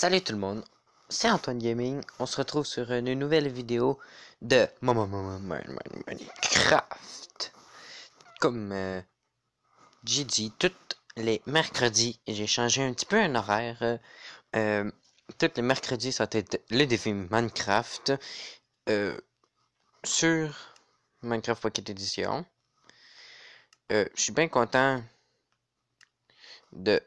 Salut tout le monde, c'est Antoine Gaming, on se retrouve sur une nouvelle vidéo de Minecraft comme euh, j'ai dit tous les mercredis, j'ai changé un petit peu un horaire euh, tous les mercredis ça va être le défi Minecraft euh, sur Minecraft Pocket Edition euh, je suis bien content de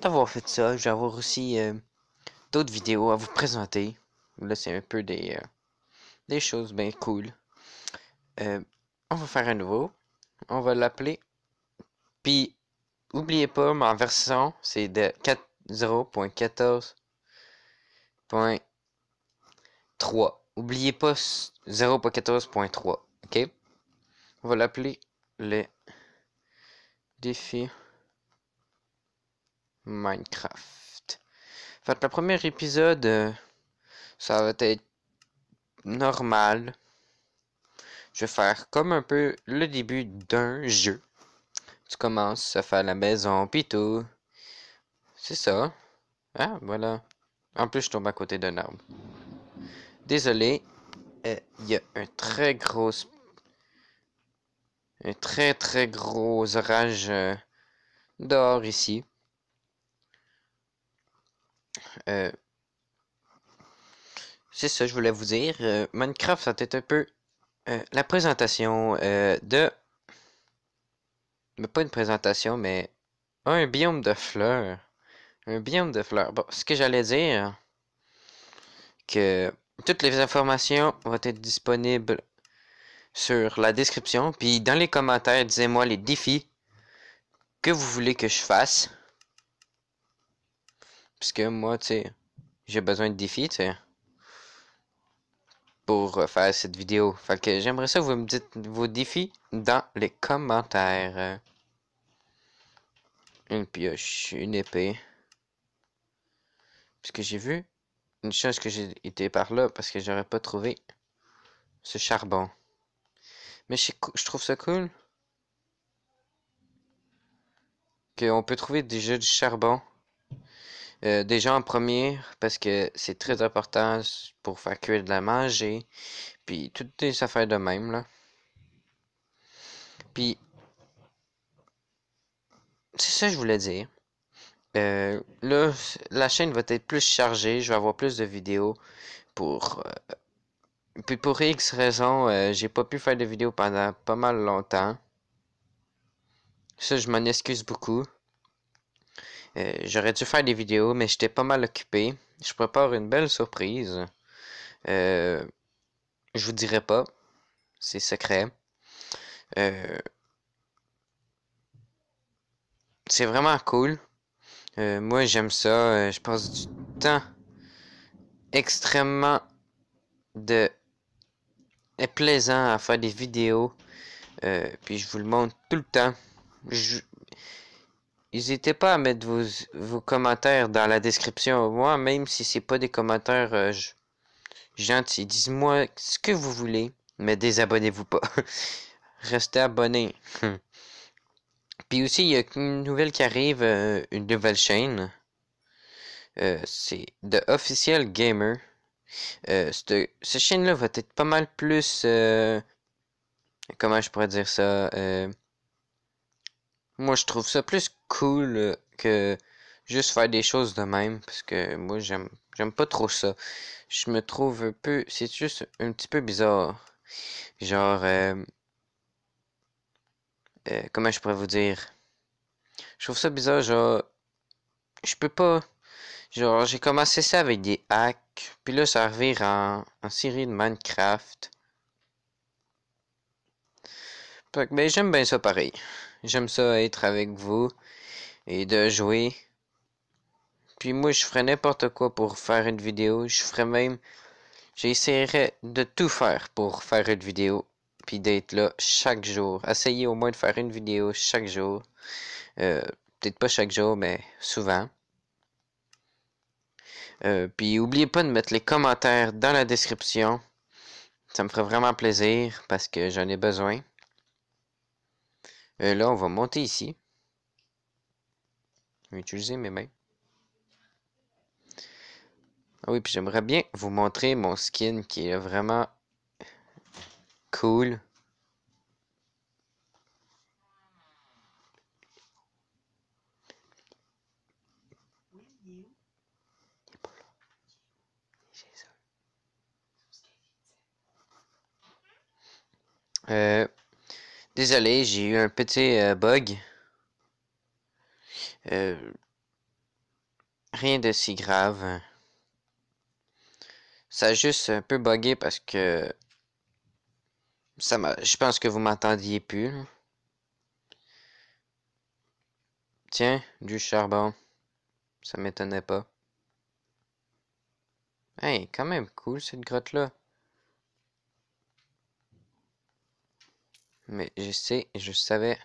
d'avoir fait ça. Je vais avoir aussi euh, d'autres vidéos à vous présenter. Là, c'est un peu des, euh, des choses bien cool. Euh, on va faire un nouveau. On va l'appeler. Puis, oubliez pas, ma version, c'est de 0.14.3. Oubliez pas 0.14.3. OK? On va l'appeler les défi. Minecraft. Fait le premier épisode, euh, ça va être normal. Je vais faire comme un peu le début d'un jeu. Tu commences à faire la maison, pis tout. C'est ça. Ah, voilà. En plus, je tombe à côté d'un arbre. Désolé. Euh, il y a un très gros... Un très très gros orage d'or euh, dehors ici. Euh, c'est ça que je voulais vous dire. Euh, Minecraft, ça un peu euh, la présentation de... Mais pas une présentation, mais un biome de fleurs. Un biome de fleurs. Bon, ce que j'allais dire, que toutes les informations vont être disponibles sur la description. Puis dans les commentaires, Dites moi les défis que vous voulez que je fasse. Parce que moi, tu sais, j'ai besoin de défis, tu sais, pour euh, faire cette vidéo. Fait que j'aimerais ça vous me dites vos défis dans les commentaires. Une pioche, une épée. Parce que j'ai vu une chose que j'ai été par là parce que j'aurais pas trouvé ce charbon. Mais je, trouve ça cool. Que on peut trouver déjà du charbon euh, déjà en premier, parce que c'est très important pour faire cuire de la manger, puis toutes les affaires de même, là. Puis, c'est ça que je voulais dire. Euh, là, la chaîne va être plus chargée, je vais avoir plus de vidéos pour... Euh, puis pour X raisons, j'ai pas pu faire de vidéos pendant pas mal longtemps. Ça, je m'en excuse beaucoup. Euh, j'aurais dû faire des vidéos, mais j'étais pas mal occupé. Je prépare une belle surprise. Euh, je vous dirai pas. C'est secret. Euh, c'est vraiment cool. moi, j'aime ça. je passe du temps extrêmement de et plaisant à faire des vidéos. puis je vous le montre tout le temps. Je, N'hésitez pas à mettre vos, commentaires dans la description. Moi, même si c'est pas des commentaires euh, gentils, dites-moi ce que vous voulez, mais désabonnez-vous pas. Restez abonnés. Puis aussi, il y a une nouvelle qui arrive, euh, une nouvelle chaîne. Euh, c'est The Official Gamer. cette, cette chaîne-là va être pas mal plus... comment je pourrais dire ça moi, je trouve ça plus cool euh, que juste faire des choses de même, parce que moi, j'aime, j'aime pas trop ça. Je me trouve un peu, c'est juste un petit peu bizarre. Genre, euh, euh, comment je pourrais vous dire? Je trouve ça bizarre, genre, je peux pas. Genre, j'ai commencé ça avec des hacks, puis là, ça revient en, en série de Minecraft. Donc, mais ben, j'aime bien ça pareil. J'aime ça être avec vous et de jouer. Puis moi, je ferais n'importe quoi pour faire une vidéo. Je ferais même... J'essaierais de tout faire pour faire une vidéo. Puis d'être là chaque jour. Essayez au moins de faire une vidéo chaque jour. Euh, peut-être pas chaque jour, mais souvent. Euh, puis oubliez pas de mettre les commentaires dans la description. Ça me ferait vraiment plaisir parce que j'en ai besoin. Et euh, là, on va monter ici. Je utiliser mes mains. Ah oui, puis j'aimerais bien vous montrer mon skin qui est vraiment cool. Euh, Désolé, j'ai eu un petit euh, bug. Euh, rien de si grave. Ça a juste un peu bugué parce que ça m'a. Je pense que vous m'entendiez plus. Tiens, du charbon. Ça m'étonnait pas. Hey, quand même cool cette grotte là. Mais je sais, je savais.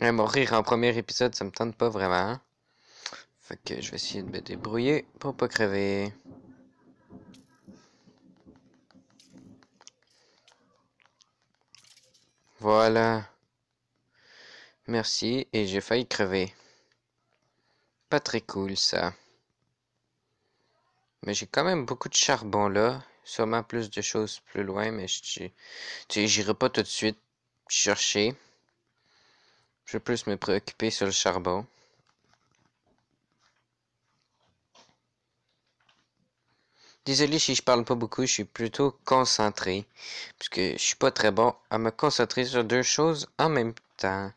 mourir en premier épisode, ça me tente pas vraiment. Fait que je vais essayer de me débrouiller pour pas crever. Voilà. Merci, et j'ai failli crever. Pas très cool, ça. Mais j'ai quand même beaucoup de charbon, là. Sûrement plus de choses plus loin, mais j'irai pas tout de suite chercher. Je vais plus me préoccuper sur le charbon. Désolé si je parle pas beaucoup, je suis plutôt concentré. Puisque je suis pas très bon à me concentrer sur deux choses en même temps.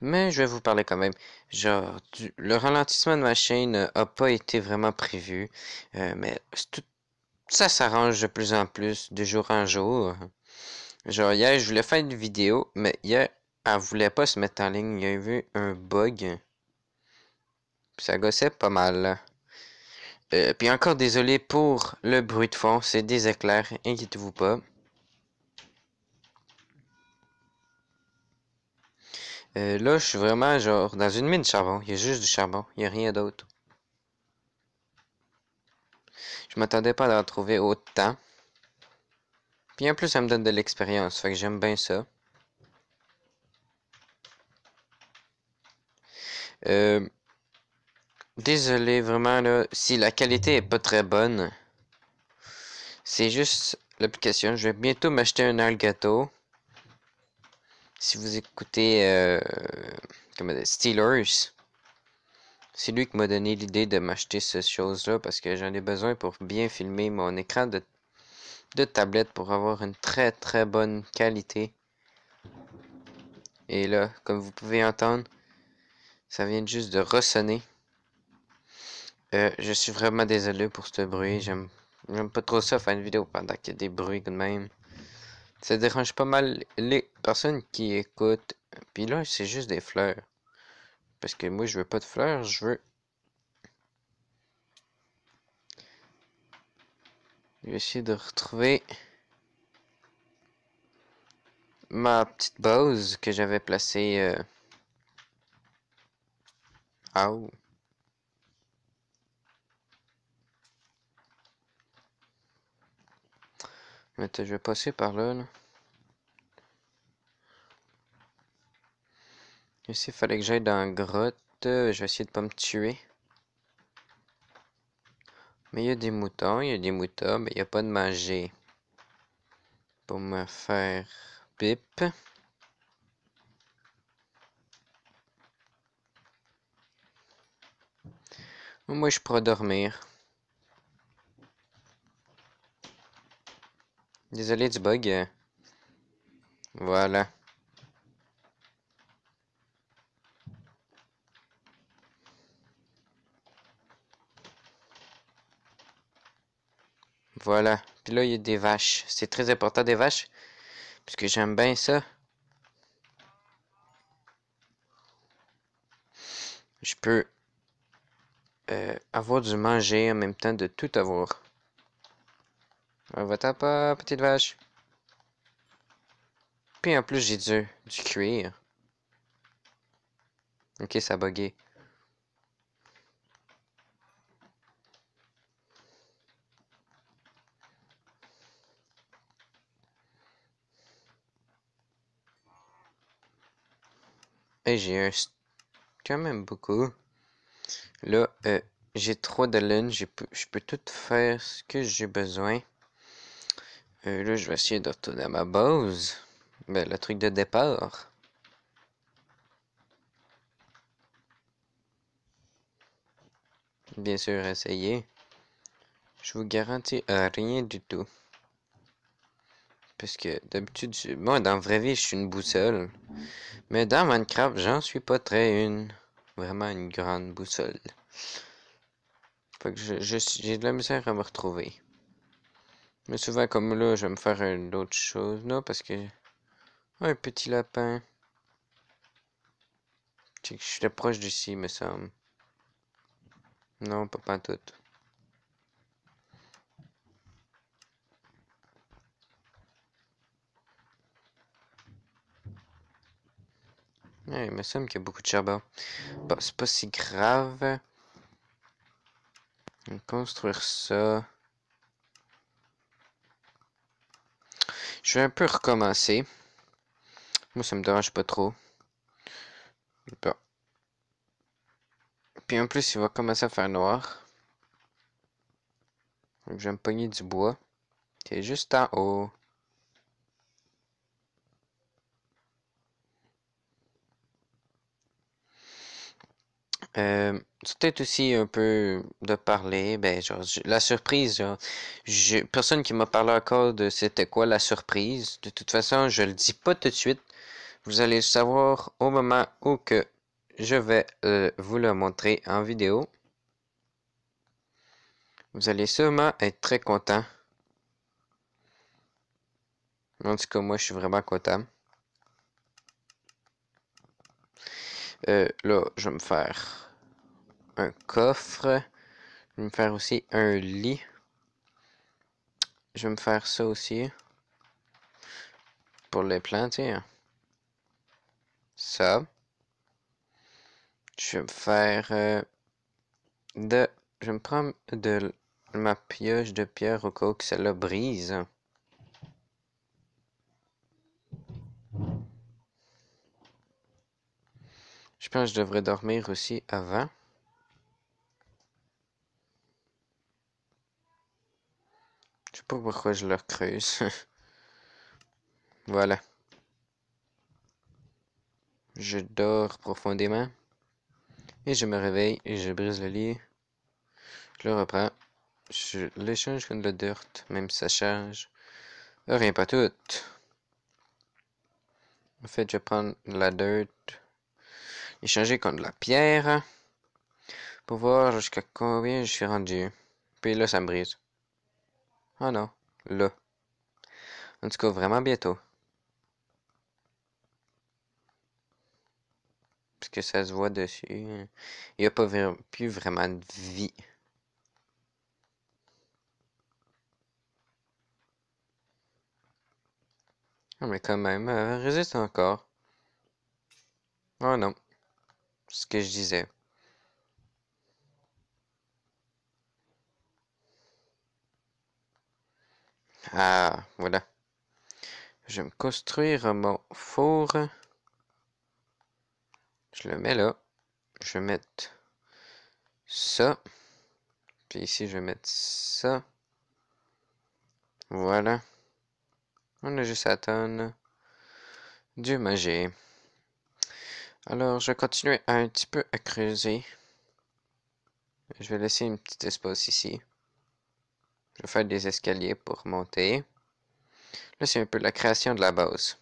Mais je vais vous parler quand même. Genre, le ralentissement de ma chaîne a pas été vraiment prévu. Euh, mais tout, ça s'arrange de plus en plus, de jour en jour. Genre, hier, je voulais faire une vidéo, mais hier, elle voulait pas se mettre en ligne. Il y a eu un bug. ça gossait pas mal. Euh, puis encore désolé pour le bruit de fond. C'est des éclairs. Inquiétez-vous pas. Euh, là, je suis vraiment genre dans une mine de charbon. Il y a juste du charbon. Il n'y a rien d'autre. Je m'attendais pas à en trouver autant. Puis en plus, ça me donne de l'expérience. Fait que j'aime bien ça. Euh, désolé vraiment là, si la qualité est pas très bonne. C'est juste l'application. Je vais bientôt m'acheter un Algato. Si vous écoutez euh, comment Steelers, c'est lui qui m'a donné l'idée de m'acheter ce chose-là parce que j'en ai besoin pour bien filmer mon écran de, de tablette pour avoir une très très bonne qualité. Et là, comme vous pouvez entendre, ça vient juste de ressonner. Euh, je suis vraiment désolé pour ce bruit. Mm. J'aime pas trop ça faire une vidéo pendant qu'il y a des bruits quand même. Ça dérange pas mal les personnes qui écoutent. Puis là, c'est juste des fleurs. Parce que moi, je veux pas de fleurs, je veux... Je vais essayer de retrouver ma petite base que j'avais placée euh, au Mais je vais passer par là. Ici, il fallait que j'aille dans la grotte. Je vais essayer de pas me tuer. Mais il y a des moutons, il y a des moutons, mais il n'y a pas de manger. Pour me faire pip Moi, je pourrais dormir. Désolé du bug. Voilà. Voilà. Puis là, il y a des vaches. C'est très important des vaches. Puisque j'aime bien ça. Je peux euh, avoir du manger en même temps de tout avoir. Va-t'en pas, petite vache. Puis en plus, j'ai du, du cuir. Ok, ça a Et j'ai quand même beaucoup. Là, euh, j'ai trop de lune, je peux, peux tout faire ce que j'ai besoin. Euh, là, je vais essayer de retourner à ma base. Ben, le truc de départ. Bien sûr, essayez. Je vous garantis rien du tout. Parce que d'habitude, moi, dans la vraie vie, je suis une boussole. Mais dans Minecraft, j'en suis pas très une vraiment une grande boussole. Fait que j'ai je, de la misère à me retrouver. Mais souvent comme là, je vais me faire une autre chose Non parce que. un petit lapin. Je suis proche d'ici, me semble. Non, pas, pas tout. il me semble qu'il y a beaucoup de charbon. Bon, c'est pas si grave. On va construire ça. Je vais un peu recommencer. Moi, ça me dérange pas trop. Bon. Puis en plus, il va commencer à faire noir. Donc, je vais me pogner du bois. C'est juste en haut. Euh, c'était aussi un peu de parler, ben, genre, la surprise, genre, je, personne qui m'a parlé encore de c'était quoi la surprise. De toute façon, je le dis pas tout de suite. Vous allez savoir au moment où que je vais euh, vous le montrer en vidéo. Vous allez sûrement être très content. En tout cas, moi, je suis vraiment content. Euh, là, je vais me faire un coffre. Je vais me faire aussi un lit. Je vais me faire ça aussi. Pour les plantes hein. Ça. Je vais me faire euh, de... Je vais me prendre de ma pioche de pierre au cas que brise. Je pense que je devrais dormir aussi avant. pourquoi je leur creuse. voilà. Je dors profondément. Et je me réveille et je brise le lit. Je le reprends. Je l'échange contre la dirt, même si ça change Rien pas tout. En fait, je prends la dirt. Échanger contre la pierre. Pour voir jusqu'à combien je suis rendu. Puis là, ça me brise. Ah non, là. En tout cas, vraiment bientôt. Parce que ça se voit dessus. Il n'y a pas plus vraiment de vie. Ah, mais quand même, elle euh, résiste encore. Oh non. Ce que je disais. Ah, voilà. Je vais me construire mon four. Je le mets là. Je vais mettre ça. Puis ici, je vais mettre ça. Voilà. On a juste à attendre du magie. Alors, je vais continuer un petit peu à creuser. Je vais laisser une petite espace ici. Je vais faire des escaliers pour monter. Là, c'est un peu la création de la base.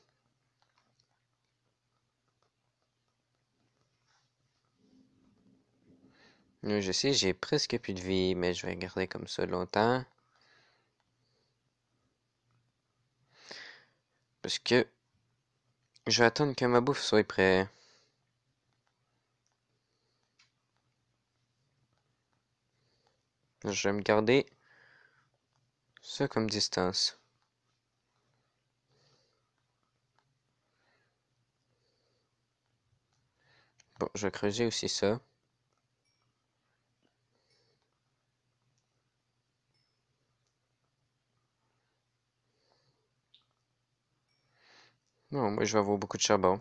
Je sais, j'ai presque plus de vie, mais je vais garder comme ça longtemps. Parce que je vais attendre que ma bouffe soit prête. Je vais me garder ça comme distance Bon, je vais aussi ça. Non, moi je vais avoir beaucoup de charbon.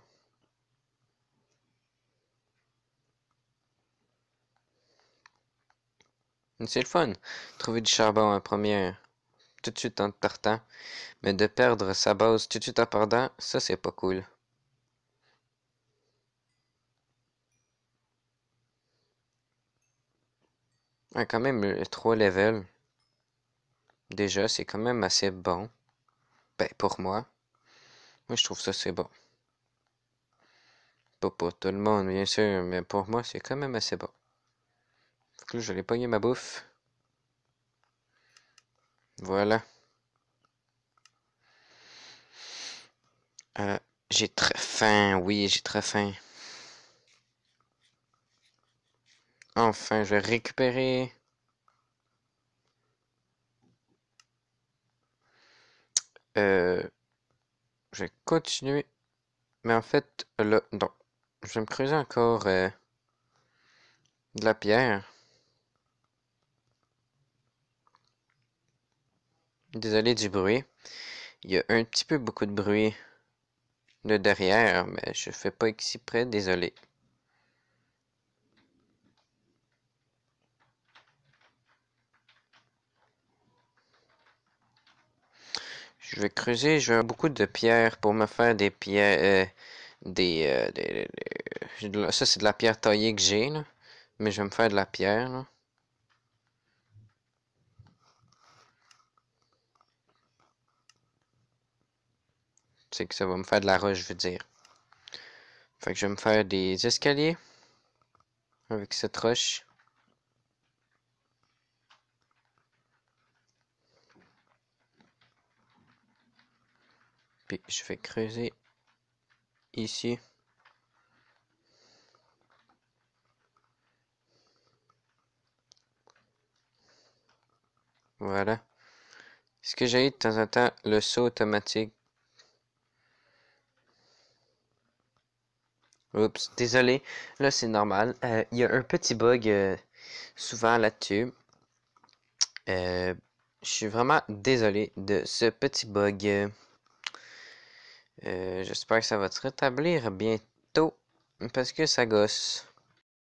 C'est le fun, trouver du charbon en première tout de suite en partant, mais de perdre sa base tout de suite en partant, ça c'est pas cool. Ah, quand même, 3 levels. Déjà, c'est quand même assez bon. Ben, pour moi. Moi, je trouve ça c'est bon. Pas pour tout le monde, bien sûr, mais pour moi, c'est quand même assez bon. Du je vais pogner ma bouffe. Voilà. Euh, j'ai très faim, oui, j'ai très faim. Enfin, je vais récupérer. Euh, je vais continuer. Mais en fait, là, non. Je vais me creuser encore euh, de la pierre. Désolé du bruit. Il y a un petit peu beaucoup de bruit de derrière, mais je fais pas près. désolé. Je vais creuser, je beaucoup de pierres pour me faire des pierres, euh, des, euh, ça c'est de la pierre taillée que j'ai, mais je vais me faire de la pierre, là. c'est que ça va me faire de la roche, je veux dire. Fait que je vais me faire des escaliers avec cette roche. Puis je vais creuser ici. Voilà. ce que j'ai de temps en temps le saut automatique Oups, désolé. Là, c'est normal. Il euh, y a un petit bug euh, souvent là-dessus. Euh, je suis vraiment désolé de ce petit bug. J'espère que ça va se rétablir bientôt parce que ça gosse.